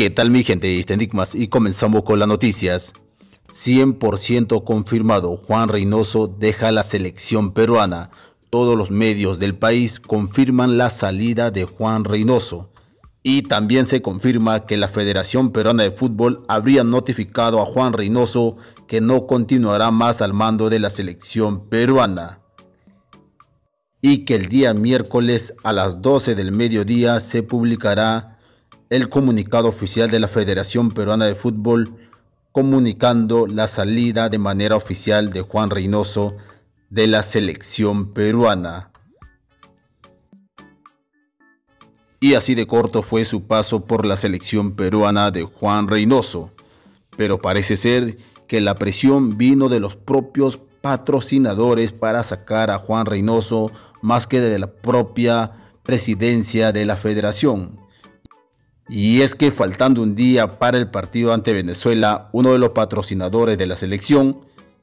¿Qué tal mi gente? Este Enigmas y comenzamos con las noticias. 100% confirmado, Juan Reynoso deja la selección peruana. Todos los medios del país confirman la salida de Juan Reynoso. Y también se confirma que la Federación Peruana de Fútbol habría notificado a Juan Reynoso que no continuará más al mando de la selección peruana. Y que el día miércoles a las 12 del mediodía se publicará el comunicado oficial de la Federación Peruana de Fútbol comunicando la salida de manera oficial de Juan Reynoso de la selección peruana. Y así de corto fue su paso por la selección peruana de Juan Reynoso, pero parece ser que la presión vino de los propios patrocinadores para sacar a Juan Reynoso más que de la propia presidencia de la federación y es que faltando un día para el partido ante Venezuela, uno de los patrocinadores de la selección,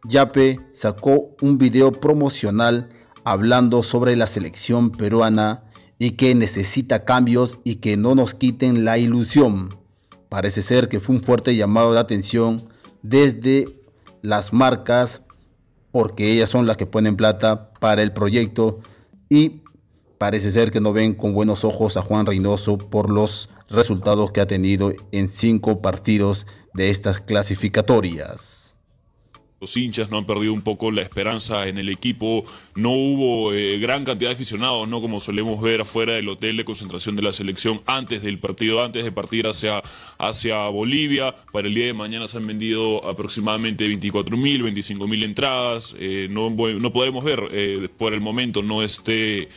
Yape, sacó un video promocional hablando sobre la selección peruana y que necesita cambios y que no nos quiten la ilusión. Parece ser que fue un fuerte llamado de atención desde las marcas, porque ellas son las que ponen plata para el proyecto y parece ser que no ven con buenos ojos a Juan Reynoso por los resultados que ha tenido en cinco partidos de estas clasificatorias. Los hinchas no han perdido un poco la esperanza en el equipo. No hubo eh, gran cantidad de aficionados, no como solemos ver afuera del hotel de concentración de la selección antes del partido, antes de partir hacia, hacia Bolivia. Para el día de mañana se han vendido aproximadamente 24.000, 25.000 entradas. mil eh, no, no podremos ver eh, por el momento, no este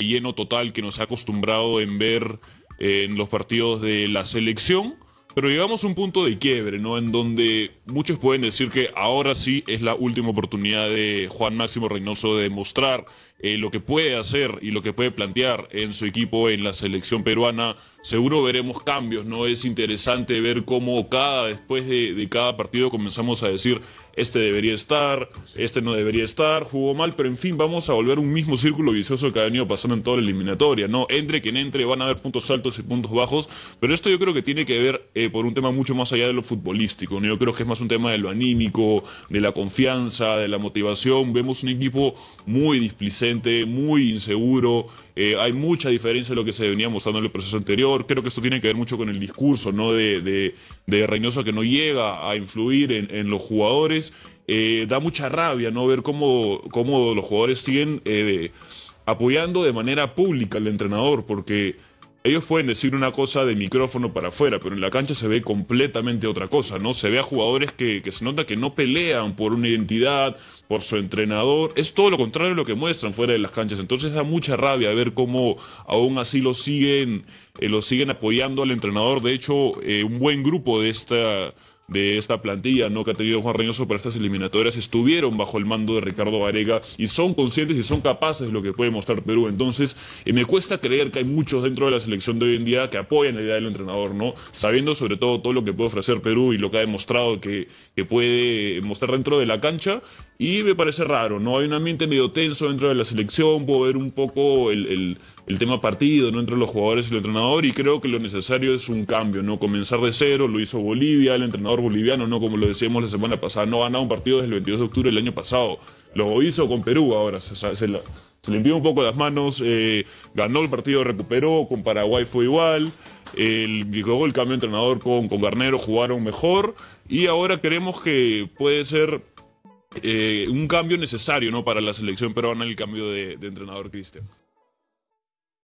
lleno total que nos ha acostumbrado en ver en los partidos de la selección pero llegamos a un punto de quiebre, ¿no? En donde muchos pueden decir que ahora sí es la última oportunidad de Juan Máximo Reynoso de demostrar eh, lo que puede hacer y lo que puede plantear en su equipo en la selección peruana. Seguro veremos cambios, ¿no? Es interesante ver cómo cada, después de, cada partido comenzamos a decir, este debería estar, este no debería estar, jugó mal, pero en fin, vamos a volver un mismo círculo vicioso que ha venido pasando en toda la eliminatoria, ¿no? Entre quien entre, van a haber puntos altos y puntos bajos, pero esto yo creo que tiene que ver... Eh, eh, por un tema mucho más allá de lo futbolístico. Yo creo que es más un tema de lo anímico, de la confianza, de la motivación. Vemos un equipo muy displicente, muy inseguro. Eh, hay mucha diferencia de lo que se venía mostrando en el proceso anterior. Creo que esto tiene que ver mucho con el discurso ¿no? de, de, Reynoso que no llega a influir en, los jugadores. Eh, da mucha rabia no ver cómo, cómo los jugadores siguen apoyando de manera pública al entrenador, porque ellos pueden decir una cosa de micrófono para afuera, pero en la cancha se ve completamente otra cosa, ¿no? Se ve a jugadores que, se nota que no pelean por una identidad, por su entrenador. Es todo lo contrario de lo que muestran fuera de las canchas. Entonces da mucha rabia ver cómo aún así lo siguen, eh, lo siguen apoyando al entrenador. De hecho, eh, un buen grupo de esta de esta plantilla ¿no? que ha tenido Juan Reynoso para estas eliminatorias estuvieron bajo el mando de Ricardo Varega y son conscientes y son capaces de lo que puede mostrar Perú. Entonces, eh, me cuesta creer que hay muchos dentro de la selección de hoy en día que apoyan la idea del entrenador, ¿no? Sabiendo sobre todo todo lo que puede ofrecer Perú y lo que ha demostrado que, que puede mostrar dentro de la cancha, y me parece raro, ¿no? Hay un ambiente medio tenso dentro de la selección, puedo ver un poco el, tema partido, ¿no? Entre los jugadores y el entrenador, y creo que lo necesario es un cambio, ¿no? Comenzar de cero, lo hizo Bolivia, el entrenador boliviano, ¿no? Como lo decíamos la semana pasada, no ha ganado un partido desde el 22 de octubre del año pasado. Lo hizo con Perú ahora, se, le envió un poco las manos, eh, ganó el partido, recuperó, con Paraguay fue igual el, llegó el cambio de entrenador con, con Garnero, jugaron mejor y ahora creemos que puede ser eh, un cambio necesario ¿no? para la selección peruana, el cambio de, de entrenador Cristian.